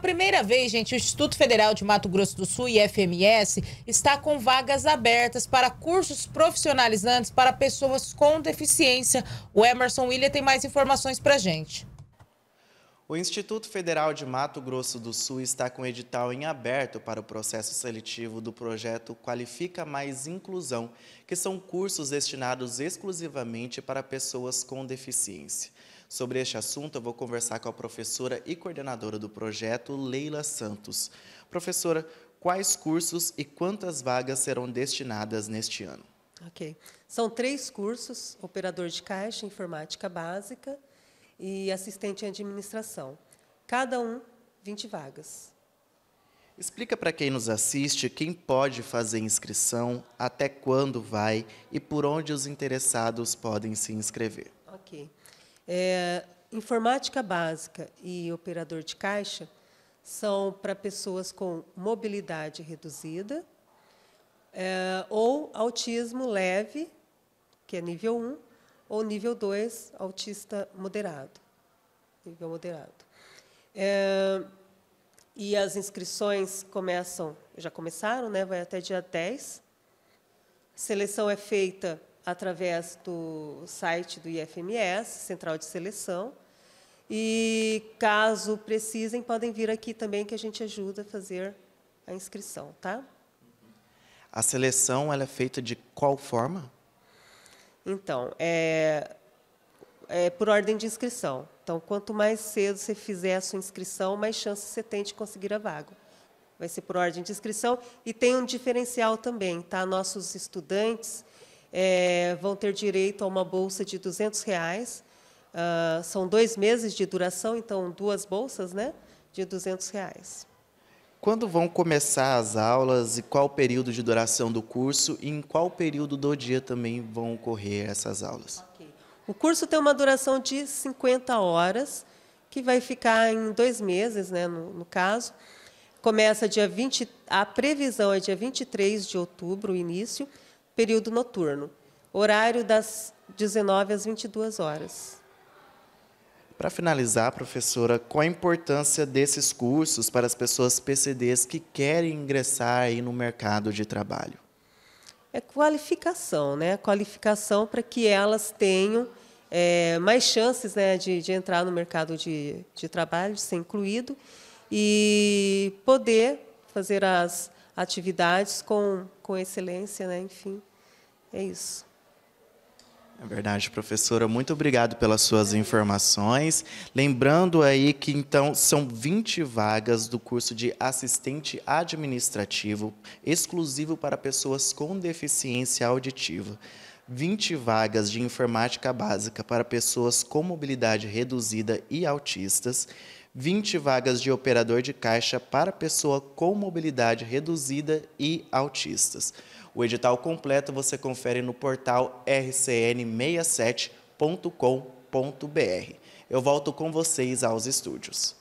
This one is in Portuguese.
primeira vez, gente, o Instituto Federal de Mato Grosso do Sul, IFMS, está com vagas abertas para cursos profissionalizantes para pessoas com deficiência. O Emerson William tem mais informações para gente. O Instituto Federal de Mato Grosso do Sul está com edital em aberto para o processo seletivo do projeto Qualifica Mais Inclusão, que são cursos destinados exclusivamente para pessoas com deficiência. Sobre este assunto, eu vou conversar com a professora e coordenadora do projeto, Leila Santos. Professora, quais cursos e quantas vagas serão destinadas neste ano? Ok. São três cursos: operador de caixa, informática básica, e assistente em administração. Cada um, 20 vagas. Explica para quem nos assiste quem pode fazer inscrição, até quando vai e por onde os interessados podem se inscrever. Ok. É, informática básica e operador de caixa são para pessoas com mobilidade reduzida é, ou autismo leve, que é nível 1, ou nível 2, autista moderado. Nível moderado. É, e as inscrições começam, já começaram, né, vai até dia 10. A seleção é feita através do site do IFMS, Central de Seleção. E caso precisem, podem vir aqui também que a gente ajuda a fazer a inscrição, tá? A seleção ela é feita de qual forma? Então, é, é por ordem de inscrição. Então, quanto mais cedo você fizer a sua inscrição, mais chance você tem de conseguir a vaga. Vai ser por ordem de inscrição e tem um diferencial também, tá? Nossos estudantes é, vão ter direito a uma bolsa de 200 reais. Uh, são dois meses de duração, então duas bolsas, né? De 200 reais. Quando vão começar as aulas e qual o período de duração do curso e em qual período do dia também vão ocorrer essas aulas? Okay. O curso tem uma duração de 50 horas, que vai ficar em dois meses, né, no, no caso. Começa dia 20, a previsão é dia 23 de outubro, o início, período noturno. Horário das 19 às 22 horas. Para finalizar, professora, qual a importância desses cursos para as pessoas PCDs que querem ingressar aí no mercado de trabalho? É qualificação, né? Qualificação para que elas tenham é, mais chances né, de, de entrar no mercado de, de trabalho, de ser incluído e poder fazer as atividades com, com excelência, né? enfim, é isso. É verdade, professora. Muito obrigado pelas suas informações. Lembrando aí que, então, são 20 vagas do curso de assistente administrativo exclusivo para pessoas com deficiência auditiva. 20 vagas de informática básica para pessoas com mobilidade reduzida e autistas, 20 vagas de operador de caixa para pessoa com mobilidade reduzida e autistas. O edital completo você confere no portal rcn67.com.br. Eu volto com vocês aos estúdios.